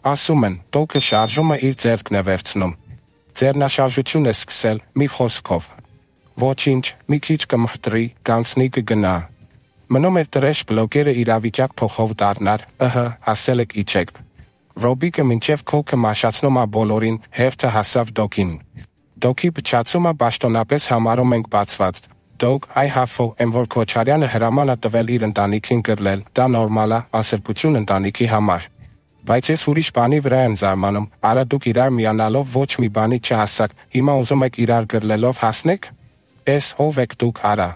Ասում են, տոկը շարժումը իր ձեռքն է վերցնում։ Ձեռնաշարժություն է սկսել մի խոսքով։ Ոչինչ, մի քիչ կմհտրի, կանցնի կգնա։ Մնում էր տրեշ բլոկերը իրավիճակ փոխով դառնար, ըհը, հասել եք իջեք։ Ռոբիկը մինչև քոքը մաշացնում է բոլորին, հերթը հասավ դոկին։ Դոկի փչացումը ճշտոնապես համարում ենք բացված։ Դոկ I have for and որ Քոչարյանը հրամանը տվել իր ընտանիքին գրնել։ Դա նորմալ է, ասերբություն ընտանիքի համար։ Բայց ես ուրիշ բանի վրա եմ զարմանում։ Արա դուք իրար միանալով ոչ մի բանի չհասակ։ Հիմա ուզում եք իրար գրլելով հասնեք։ Էս ով եք դուք արա։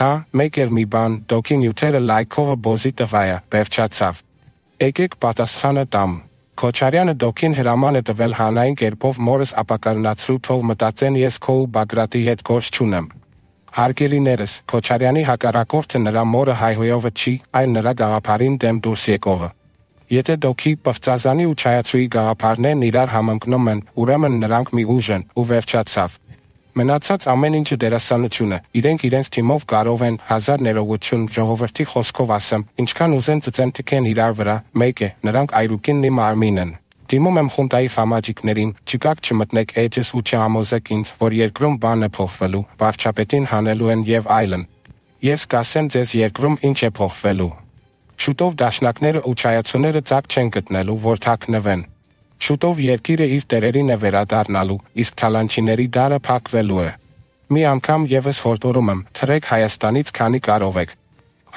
Հա, մեկ էր մի բան, դոկի նյութերը լայքովը բոզի տվայա, վերջացավ։ Եկեք պատասխանը տամ։ Քոչարյանը դոկին հրաման է տվել հանային կերպով մորս ապակարնացրու թող մտածեն ես քո ու Բագրատի հետ գործ չունեմ։ Հարգելիներս, Քոչարյանի հակառակորդը նրա մորը հայհոյովը չի, այլ նրա գաղափարին դեմ դուրս եկողը։ Եթե դոքի պվծազանի ու չայացուի գաղափարներն իրար համընկնում են, ուրեմն նրանք մի ուժ են ու վերջացավ։ Մնացած ամեն ինչը դերասանություն է։ Իրենք իրենց թիմով կարող են հազար ներողություն ժողովրդի խոսքով ասեմ, ինչքան ուզեն ծծենտիկեն իրար վրա, մեկ է, նրանք այրուկինն իմ արմին են։ Դիմում եմ խունտայի ֆամաջիկներին, չկաք չմտնեք էջս ու չհամոզեք ինձ, որ երկրում բան է փոխվելու, վարչապետին հանելու են եւ այլն։ Ես կասեմ ձեզ երկրում ինչ է փոխվելու։ Շուտով դաշնակները ու չայացուները ցակ չեն գտնելու, որ թաքնվեն։ Շուտով երկիրը իր տերերին է վերադառնալու, իսկ թալանչիների դարը փակվելու է։ Մի անգամ եւս հորդորում եմ, թրեք Հայաստանից քանի կարող եք։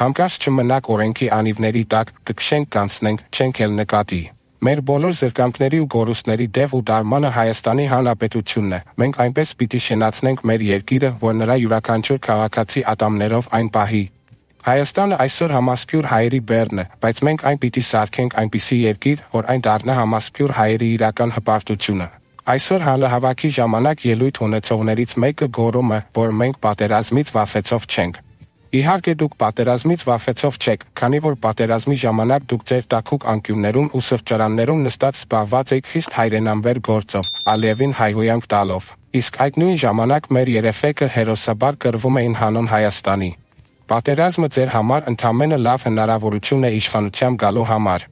Համկաս չմնաք օրենքի անիվների տակ, կքշենք կանցնենք, չենք էլ նկատի։ Մեր բոլոր զրկանքների ու գորուսների դև ու դարմանը Հայաստանի Հանրապետությունն է։ Մենք այնպես պիտի շնացնենք մեր երկիրը, որ նրա յուրաքանչյուր քաղաքացի ատամներով այն պահի, Հայաստանը այսօր համասփյուր հայերի բեռն է, բայց մենք այն պիտի սարքենք այնպիսի երկիր, որ այն դառնա համասփյուր հայերի իրական հպարտությունը։ Այսօր հանրահավաքի ժամանակ ելույթ ունեցողներից մեկը գոռում է, որ մենք պատերազմից վախեցով չենք։ Իհարկե դուք պատերազմից վախեցով չեք, քանի որ պատերազմի ժամանակ դուք ձեր տակուկ անկյուններում ու սրճարաններում նստած զբաղված եք խիստ հայրենամբեր գործով, Ալիևին հայհոյանք տալով։ Իսկ այդ նույն ժամանակ մեր երեխեքը հերոսաբար կրվում էին հանուն Հայաստանի։ Պատերազմը ձեր համար ընդամենը լավ հնարավորություն է իշխանությամ գալու համար։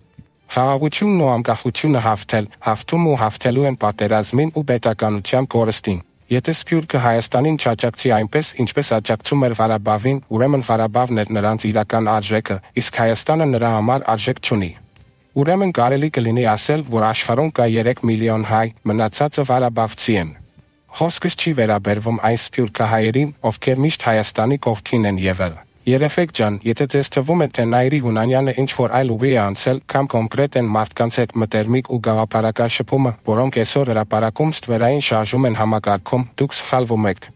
Խաղաղությունն ու անկախությունը հավթել, հավթում ու հավթելու են պատերազմին ու պետականության կորստին։ Եթե Սփյուռքը Հայաստանին չաճակցի այնպես, ինչպես աճակցում էր Ղարաբաղին, ուրեմն Ղարաբաղն էր նրանց իրական արժեքը, իսկ Հայաստանը նրա համար արժեք չունի։ Ուրեմն կարելի կլինի ասել, որ աշխարհում կա 3 միլիոն հայ, մնացածը Ղարաբաղցի են։ Հոսքս չի վերաբերվում այն սփյուռքահայերին, ովքեր միշտ Հայաստանի կողքին են եղել։ Երեխեք ջան, եթե ձեզ թվում է, թե Նայիրի Գունանյանը ինչ որ այլ ուղի է անցել, կամ կոնկրետ են մարդկանց հետ մտերմիկ ու գաղափարական շփումը, որոնք այսօր հրապարակում ստվերային շարժում են համակարգում, դուք սխալվում եք։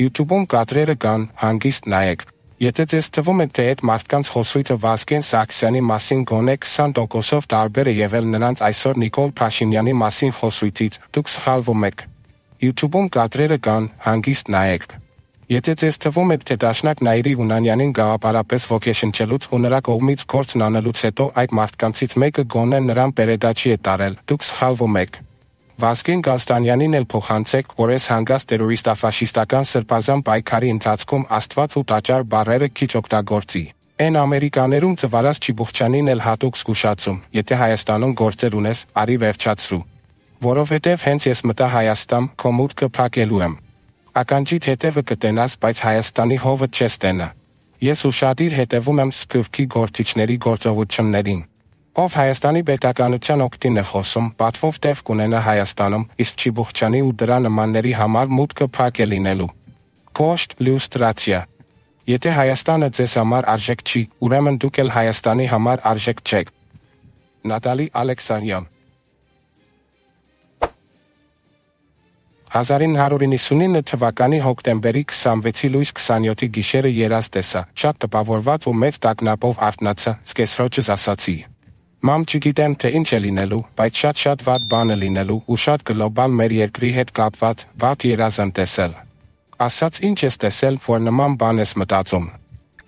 YouTube-ում կադրերը կան, հանգիստ նայեք։ Եթե ձեզ թվում է, թե այդ մարդկանց խոսույթը Վազգեն Սաքսյանի մասին գոնե 20%-ով տարբեր է եղել նրանց այսօր Նիկոլ Փաշինյանի մասին խոսույթից, դուք սխալվում եք։ YouTube-ում կադրերը կան, հանգիստ նայեք։ Եթե ձեզ թվում է, թե դաշնակ Նաիրի Հունանյանին գաղապարապես ոգեշնչելուց ու նրա կողմից գործն անելուց հետո այդ մարդկանցից մեկը գոնե նրան պերեդաչի է տարել, դուք սխալվում եք։ Վազգեն Գաստանյանին էլ փոխանցեք, որ այս հանգած տերորիստա-ֆաշիստական սրբազան պայքարի ընթացքում Աստված ու տաճար բարերը քիչ օգտագործի։ Այն Ամերիկաներում ծվարած Չիբուխչյանին էլ հատուկ զգուշացում, եթե Հայաստանում գործեր ունես, արի վերջացրու որովհետև հենց ես մտա Հայաստան, քո մուտքը փակելու եմ։ Ականջիդ հետևը կտենաս, բայց Հայաստանի հովը չես տենա։ Ես ուրشادիր հետևում եմ Սփյուռքի գործիչների գործողություններին։ Ով Հայաստանի պետականության օկտին է խոսում, պատվով տև կունենա Հայաստանում, իսկ Չիբուխչյանի ու դրա նմանների համար մուտքը փակ է լինելու։ Կոշտ լյուստրացիա։ Եթե Հայաստանը ձեզ համար արժեք չի, ուրեմն դուք էլ Հայաստանի համար արժեք չեք։ Նատալի Ալեքսանյան 1999 թվականի հոկտեմբերի 26-ի լույս 27-ի գիշերը երաս տեսա։ Շատ տպավորված ու մեծ տագնապով արթնացա, սկեսրոջս ասացի. Մամ չգիտեմ թե ինչ է լինելու, բայց շատ-շատ վատ բան է լինելու ու շատ գլոբալ մեր երկրի հետ կապված վատ երազանտեսել։ Ասաց ինչ ես տեսել, որ նման բան ես մտածում։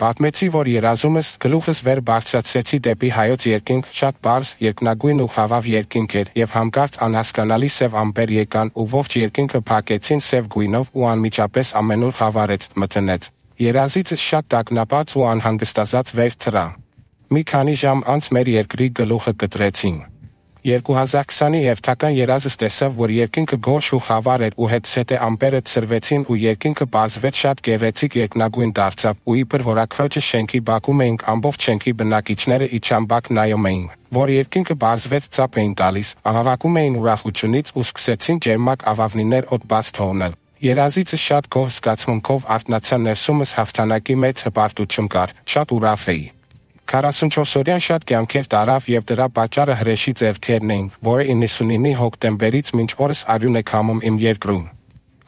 Պատմեցի, որ երազումս գլուխս վեր բարձրացրեցի դեպի հայոց երկինք, շատ բարձ, երկնագույն ու խավավ երկինք էր, եւ հանկարծ անհասկանալի սև ամպեր եկան ու ողջ երկինքը փակեցին սև գույնով ու անմիջապես ամենուր խավարեց, մտնեց։ Երազիցս շատ տագնապած ու անհանգստացած վեր թրա։ Մի քանի ժամ անց մեր երկրի գլուխը կտրեցին։ 2020-ի հերթական երազս տեսավ, որ երկինքը գորշ ու խավար էր ու հետսեթե ամպերը ծրվեցին ու երկինքը բազվեց շատ գեղեցիկ երկնագույն դարձավ ու իբր որակրոջը շենքի բակում էինք ամբողջ շենքի բնակիչները իջամբակ նայում էին որ երկինքը բարձվեց ծապ էին տալիս, աղավակում էին ուրախությունից ու սկսեցին ջերմակ ավավնիներ օդ բաց թողնել։ Երազիցը շատ գոհ զգացմունքով արտնացա ներսումս հաղթանակի մեծ հպարտություն կար, շատ ուրախ էի։ 44 օրյան շատ կյանքեր տարավ եւ դրա պատճառը հրեշի ձեռքերն էին, որը 99-ի հոկտեմբերից մինչ օրս արյուն է կամում իմ երկրում։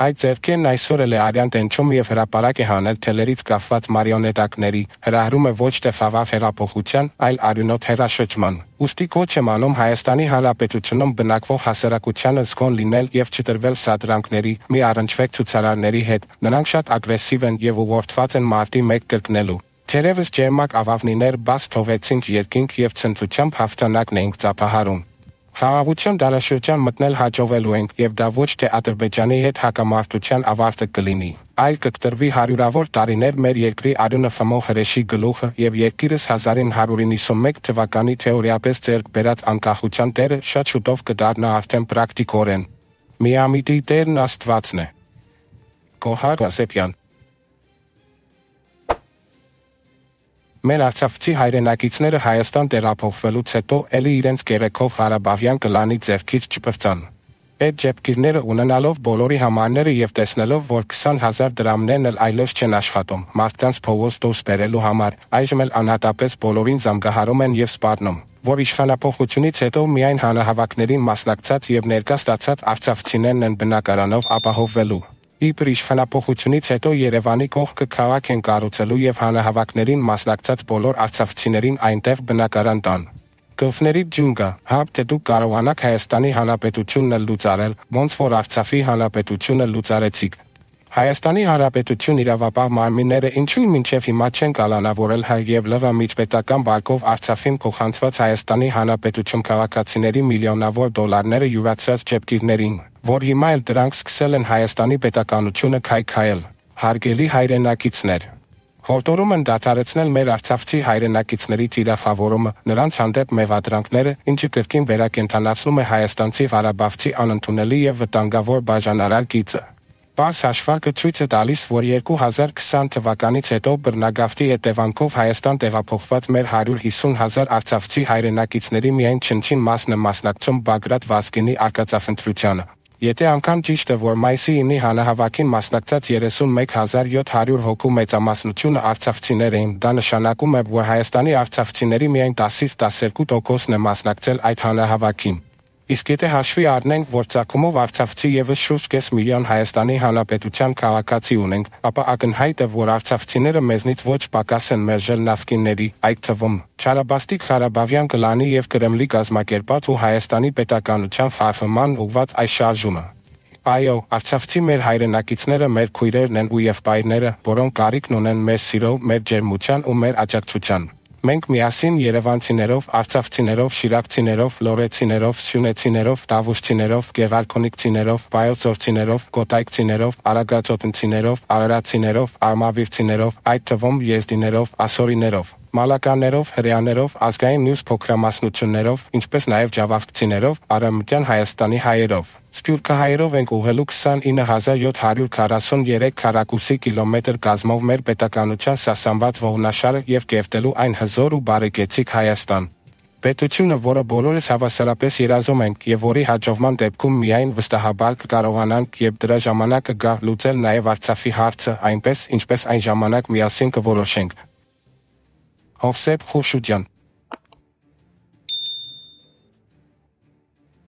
Այդ ձեռքերն այսօր էլ է արյան տենչում եւ հրաապարակ է հանել թելերից կախված մարիոնետակների, հրահրում է ոչ թե ֆավավ հերապոխության, այլ արյունոտ հերաշրջման։ Ոստի կոչ եմ անում Հայաստանի Հանրապետությունում բնակվող հասարակությանը զգոն լինել եւ չտրվել սադրանքների, մի առնչվեք ցուցարարների հետ։ Նրանք շատ ագրեսիվ են եւ ուղղորդված են մարտի 1 կրկնելու։ Թերևս ջերմակ ավավնիներ բաց թողեցին երկինք եւ ցնծությամբ հաղթանակն էինք ծափահարում։ Խաղաղություն դարաշրջան մտնել հաջողելու ենք եւ դա ոչ թե Ադրբեջանի հետ հակամարտության ավարտը կլինի, այլ կկտրվի հարյուրավոր տարիներ մեր երկրի արյունը ֆմող հրեշի գլուխը եւ երկիրս 1991 թվականի թեորիապես ձեռք բերած անկախության դերը շատ շուտով կդառնա արդեն պրակտիկորեն։ Միամիտի դերն Աստվածն է։ Գոհար Ասեփյան Մեր արցախցի հայրենակիցները Հայաստան դերափոխվելուց հետո ելի իրենց գերեքով Ղարաբաղյան գլանի ձեռքից չփրծան։ Այդ ջեբկիրները ունենալով բոլորի համարները եւ տեսնելով, որ 20000 դրամներն էլ այլևս չեն աշխատում, մարդկանց փողոց դուրս բերելու համար, այժմ էլ անհատապես բոլորին զամգահարում են եւ սպառնում, որ իշխանապողությունից հետո միայն հանրահավաքներին մասնակցած եւ ներկա ստացած արցախցիներն են բնակարանով ապահովվելու։ Իբր իշխանապողությունից հետո Երևանի կողքը քաղաք են կառուցելու եւ հանրահավաքներին մասնակցած բոլոր արցախցիներին այնտեղ բնակարան տան։ Գովների ջունգա, հապ թե դու կարողանաք Հայաստանի Հանրապետությունն լուծարել, ոնց որ Արցախի Հանրապետությունը լուծարեցիք։ Հայաստանի Հանրապետություն իրավապահ մարմինները ինչու մինչև հիմա չեն կալանավորել հայ եւ լվա միջպետական բարգով Արցախին փոխանցված Հայաստանի Հանրապետություն քաղաքացիների միլիոնավոր դոլարները յուրացած ճեպքիրներին որ հիմա էլ դրանք սկսել են Հայաստանի պետականությունը քայքայել։ Հարգելի հայրենակիցներ, Հորդորում են դատարեցնել մեր արցավցի հայրենակիցների տիրախավորումը, նրանց հանդեպ մեղադրանքները, ինչը կրկին վերակենդանացնում է հայաստանցի վարաբավցի անընդունելի եւ վտանգավոր բաժանարար գիծը։ Պարս հաշվարկը ցույց է տալիս, որ 2020 թվականից հետո բռնագավթի հետևանքով Հայաստան տեղափոխված մեր 150.000 արցավցի հայրենակիցների միայն չնչին մասն է մասնակցում Բագրատ Վազգենի արկածաֆնդրությանը։ Եթե անգամ ճիշտ է, որ մայիսի 9-ի հանրահավաքին մասնակցած 31700 հոգու մեծամասնությունը արցախցիներ էին, դա նշանակում է, որ Հայաստանի արցախցիների միայն 10-ից 12%-ն է մասնակցել այդ հանրահավաքին։ Իսկ եթե հաշվի առնենք, որ ցակումով Արցախցի եւս շուրջ 5 միլիոն Հայաստանի Հանրապետության քաղաքացի ունենք, ապա ակնհայտ է, որ արցախցիները մեզնից ոչ պակաս են մերժել նախկինների, այդ թվում Չարաբաստիկ Ղարաբաղյան գլանի եւ Կրեմլի գազམ་ակերպած ու Հայաստանի պետականության ֆարֆման ուղված այս շարժումը։ Այո, արցախցի մեր հայրենակիցները մեր քույրերն են ու եւ բայրները, որոնք կարիքն ունեն մեր սիրո, մեր ջերմության ու մեր աջակցության։ Մենք միասին Երևանցիներով, Արցախցիներով, Շիրակցիներով, Լորեցիներով, Սյունեցիներով, Տավուշցիներով, Գեղարքունիքցիներով, Բայոցորցիներով, Գոտայքցիներով, Արագածոտնցիներով, Արարատցիներով, Արմավիրցիներով, այդ թվում եզդիներով, ասորիներով մալականներով, հрьяաներով, ազգային մյուս փոքրամասնություններով, ինչպես նաև ջավավցիներով, արամտյան Հայաստանի հայերով։ Սփյուռքը հայերով են ուղղելու 29743 քառակուսի կիլոմետր գազmov մեր պետականության սասանված ողնաշարը եւ կերտելու այն հզոր ու բարեկեցիկ Հայաստան։ Պետությունը, որը բոլորս հավասարապես երազում ենք եւ որի հաջողման դեպքում միայն վստահաբար կկարողանանք եւ դրա ժամանակը գա լուծել նաեւ Արցախի հարցը, այնպես ինչպես այն ժամանակ միասին կորոշենք։ Հովսեփ Խուրշուդյան